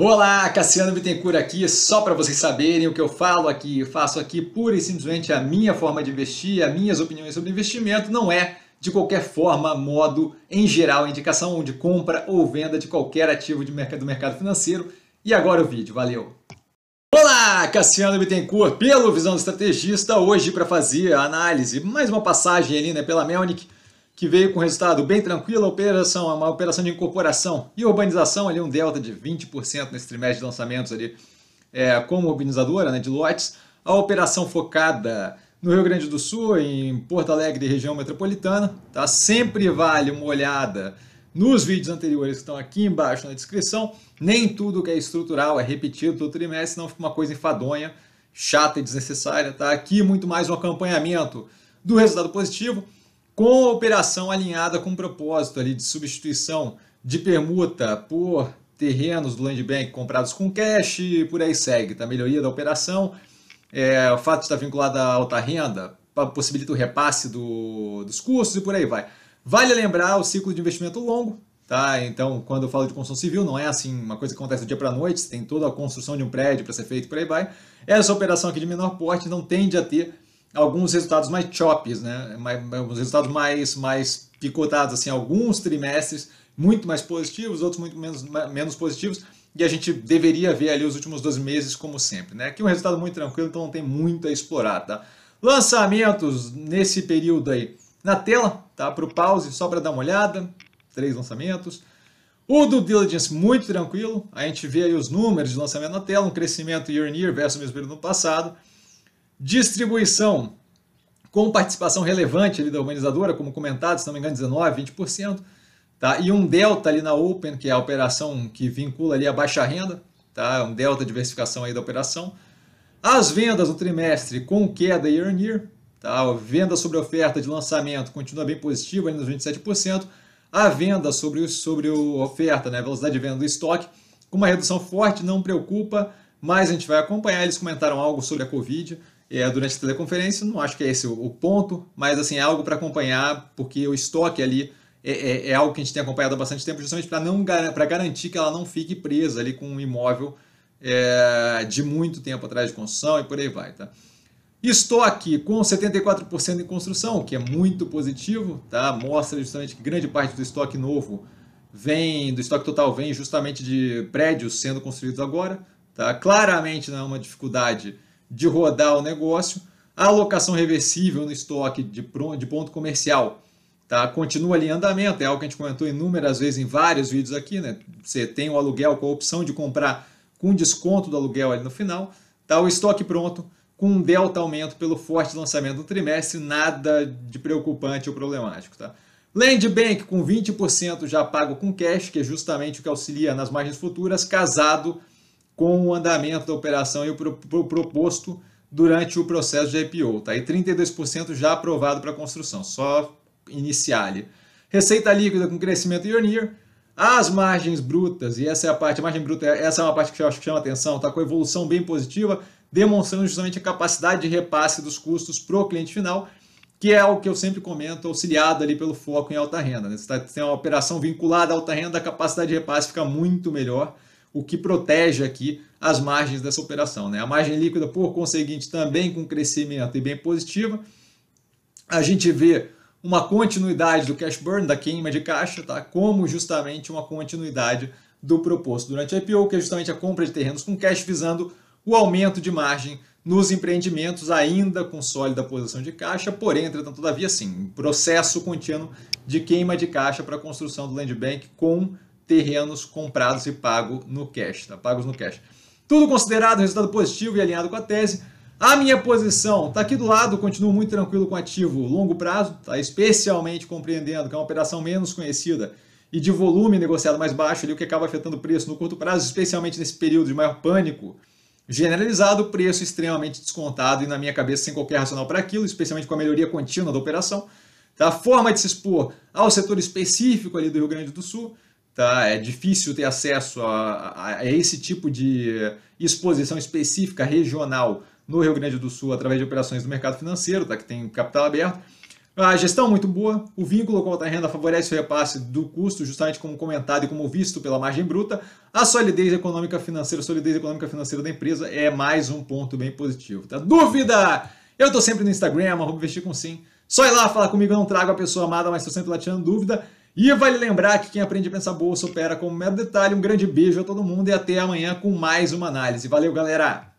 Olá, Cassiano Bittencourt aqui, só para vocês saberem o que eu falo aqui, eu faço aqui pura e simplesmente a minha forma de investir, as minhas opiniões sobre investimento, não é de qualquer forma, modo, em geral, indicação de compra ou venda de qualquer ativo de mercado, do mercado financeiro. E agora o vídeo, valeu! Olá, Cassiano Bittencourt, pelo Visão do Estrategista, hoje para fazer a análise, mais uma passagem ali né, pela Melnick, que veio com resultado bem tranquilo a operação, é uma operação de incorporação e urbanização, ali um delta de 20% nesse trimestre de lançamentos ali, é, como urbanizadora né, de lotes, a operação focada no Rio Grande do Sul, em Porto Alegre e região metropolitana, tá? sempre vale uma olhada nos vídeos anteriores que estão aqui embaixo na descrição, nem tudo que é estrutural é repetido todo trimestre, senão fica uma coisa enfadonha, chata e desnecessária, tá? Aqui muito mais um acompanhamento do resultado positivo, com a operação alinhada com o propósito ali de substituição de permuta por terrenos do Land Bank comprados com cash e por aí segue. Tá? Melhoria da operação, é, o fato de estar vinculado à alta renda possibilita o repasse do, dos custos e por aí vai. Vale lembrar o ciclo de investimento longo, tá? Então, quando eu falo de construção civil, não é assim uma coisa que acontece do dia para a noite, tem toda a construção de um prédio para ser feito, por aí vai. Essa operação aqui de menor porte não tende a ter alguns resultados mais chops, né? Mais, alguns resultados mais, mais picotados, assim, alguns trimestres muito mais positivos, outros muito menos, menos positivos, e a gente deveria ver ali os últimos 12 meses como sempre, né? Aqui é um resultado muito tranquilo, então não tem muito a explorar, tá? Lançamentos nesse período aí na tela, tá? Para o pause, só para dar uma olhada, três lançamentos. O do Diligence muito tranquilo, a gente vê aí os números de lançamento na tela, um crescimento year on year versus o mesmo período no passado. Distribuição com participação relevante ali da organizadora, como comentado, se não me engano, 19%, 20%. Tá? E um delta ali na Open, que é a operação que vincula ali a baixa renda, tá? É um delta de diversificação aí da operação. As vendas no trimestre com queda year on year, tá? a venda sobre oferta de lançamento continua bem positiva ali nos 27%. A venda sobre, o, sobre o oferta, né? a velocidade de venda do estoque, com uma redução forte, não preocupa, mas a gente vai acompanhar. Eles comentaram algo sobre a Covid, é, durante a teleconferência. Não acho que é esse o ponto, mas assim, é algo para acompanhar, porque o estoque ali é, é, é, algo que a gente tem acompanhado há bastante tempo, justamente para não para garantir que ela não fique presa ali com um imóvel é, de muito tempo atrás de construção e por aí vai, tá? Estoque com 74% em construção, o que é muito positivo, tá? Mostra justamente que grande parte do estoque novo vem, do estoque total vem justamente de prédios sendo construídos agora, tá? Claramente não é uma dificuldade de rodar o negócio. A alocação reversível no estoque de ponto comercial tá? continua ali em andamento, é algo que a gente comentou inúmeras vezes em vários vídeos aqui. Né? Você tem o aluguel com a opção de comprar com desconto do aluguel ali no final. Tá? O estoque pronto, com um delta aumento pelo forte lançamento do trimestre, nada de preocupante ou problemático. Tá? Land Bank com 20% já pago com cash, que é justamente o que auxilia nas margens futuras, casado com o andamento da operação e o proposto durante o processo de IPO. Tá? E 32% já aprovado para construção, só iniciar ali. Receita líquida com crescimento year on year. As margens brutas, e essa é a parte, a margem bruta, essa é uma parte que eu acho que chama atenção, está com evolução bem positiva, demonstrando justamente a capacidade de repasse dos custos para o cliente final, que é o que eu sempre comento, auxiliado ali pelo foco em alta renda. Né? Você tá, tem uma operação vinculada à alta renda, a capacidade de repasse fica muito melhor o que protege aqui as margens dessa operação. Né? A margem líquida, por conseguinte, também com crescimento e bem positiva. A gente vê uma continuidade do cash burn, da queima de caixa, tá? como justamente uma continuidade do proposto durante a IPO, que é justamente a compra de terrenos com cash visando o aumento de margem nos empreendimentos, ainda com sólida posição de caixa, porém, entretanto, todavia, sim, processo contínuo de queima de caixa para a construção do land bank com terrenos comprados e pago no cash, tá? pagos no cash. Tudo considerado resultado positivo e alinhado com a tese. A minha posição está aqui do lado, continuo muito tranquilo com ativo longo prazo, tá? especialmente compreendendo que é uma operação menos conhecida e de volume negociado mais baixo, ali, o que acaba afetando o preço no curto prazo, especialmente nesse período de maior pânico generalizado, preço extremamente descontado e na minha cabeça sem qualquer racional para aquilo, especialmente com a melhoria contínua da operação. Tá? A forma de se expor ao setor específico ali do Rio Grande do Sul, Tá? É difícil ter acesso a, a, a esse tipo de exposição específica regional no Rio Grande do Sul através de operações do mercado financeiro, tá? que tem capital aberto. A gestão é muito boa, o vínculo com a outra renda favorece o repasse do custo, justamente como comentado e como visto pela margem bruta. A solidez econômica financeira, solidez econômica financeira da empresa é mais um ponto bem positivo. Tá? Dúvida? Eu tô sempre no Instagram, arroba investir com sim. Só ir lá falar comigo, eu não trago a pessoa amada, mas estou sempre lá tirando dúvida. E vale lembrar que quem aprende a pensar bolsa opera como mero detalhe. Um grande beijo a todo mundo e até amanhã com mais uma análise. Valeu, galera!